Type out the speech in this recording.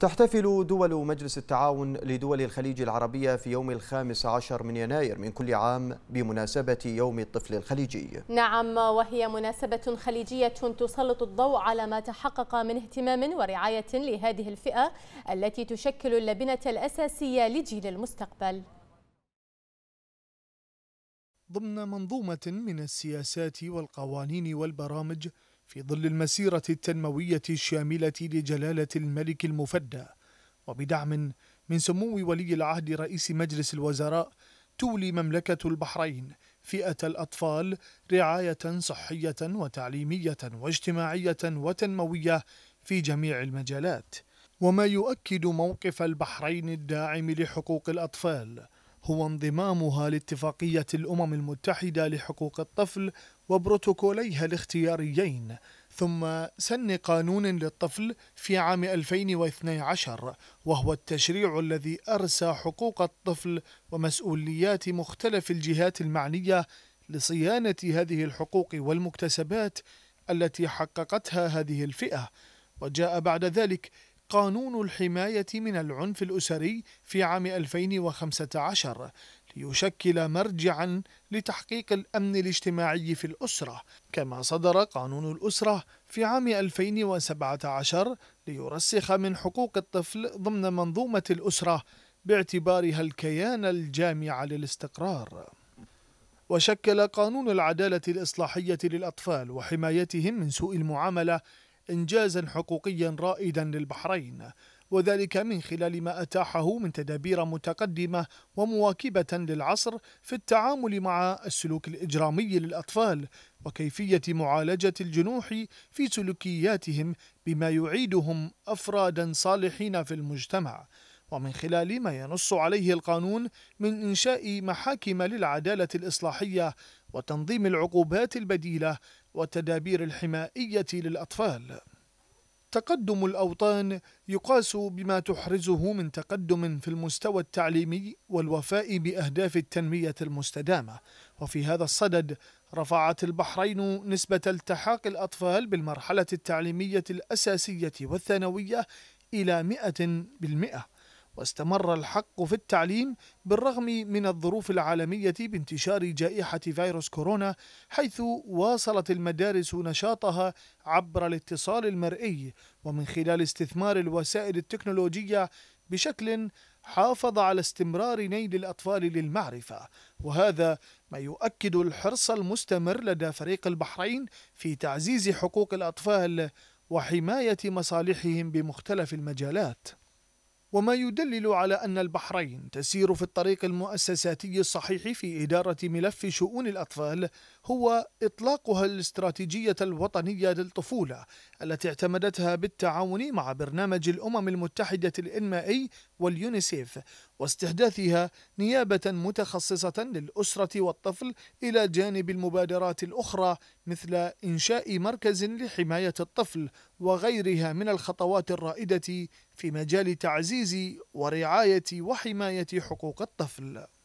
تحتفل دول مجلس التعاون لدول الخليج العربية في يوم الخامس عشر من يناير من كل عام بمناسبة يوم الطفل الخليجي نعم وهي مناسبة خليجية تسلط الضوء على ما تحقق من اهتمام ورعاية لهذه الفئة التي تشكل اللبنة الأساسية لجيل المستقبل ضمن منظومة من السياسات والقوانين والبرامج في ظل المسيرة التنموية الشاملة لجلالة الملك المفدى وبدعم من سمو ولي العهد رئيس مجلس الوزراء تولي مملكة البحرين فئة الأطفال رعاية صحية وتعليمية واجتماعية وتنموية في جميع المجالات وما يؤكد موقف البحرين الداعم لحقوق الأطفال هو انضمامها لاتفاقية الأمم المتحدة لحقوق الطفل وبروتوكوليها الاختياريين ثم سن قانون للطفل في عام 2012 وهو التشريع الذي أرسى حقوق الطفل ومسؤوليات مختلف الجهات المعنية لصيانة هذه الحقوق والمكتسبات التي حققتها هذه الفئة وجاء بعد ذلك قانون الحماية من العنف الأسري في عام 2015 ليشكل مرجعا لتحقيق الأمن الاجتماعي في الأسرة كما صدر قانون الأسرة في عام 2017 ليرسخ من حقوق الطفل ضمن منظومة الأسرة باعتبارها الكيان الجامع للاستقرار وشكل قانون العدالة الإصلاحية للأطفال وحمايتهم من سوء المعاملة إنجازا حقوقيا رائدا للبحرين وذلك من خلال ما أتاحه من تدابير متقدمة ومواكبة للعصر في التعامل مع السلوك الإجرامي للأطفال وكيفية معالجة الجنوح في سلوكياتهم بما يعيدهم أفرادا صالحين في المجتمع ومن خلال ما ينص عليه القانون من إنشاء محاكم للعدالة الإصلاحية وتنظيم العقوبات البديلة وتدابير الحمائية للأطفال تقدم الأوطان يقاس بما تحرزه من تقدم في المستوى التعليمي والوفاء بأهداف التنمية المستدامة وفي هذا الصدد رفعت البحرين نسبة التحاق الأطفال بالمرحلة التعليمية الأساسية والثانوية إلى 100% واستمر الحق في التعليم بالرغم من الظروف العالمية بانتشار جائحة فيروس كورونا حيث واصلت المدارس نشاطها عبر الاتصال المرئي ومن خلال استثمار الوسائل التكنولوجية بشكل حافظ على استمرار نيل الأطفال للمعرفة وهذا ما يؤكد الحرص المستمر لدى فريق البحرين في تعزيز حقوق الأطفال وحماية مصالحهم بمختلف المجالات وما يدلل على أن البحرين تسير في الطريق المؤسساتي الصحيح في إدارة ملف شؤون الأطفال هو إطلاقها الاستراتيجية الوطنية للطفولة التي اعتمدتها بالتعاون مع برنامج الأمم المتحدة الإنمائي واليونيسيف واستحداثها نيابة متخصصة للأسرة والطفل إلى جانب المبادرات الأخرى مثل إنشاء مركز لحماية الطفل وغيرها من الخطوات الرائدة في مجال تعزيز ورعاية وحماية حقوق الطفل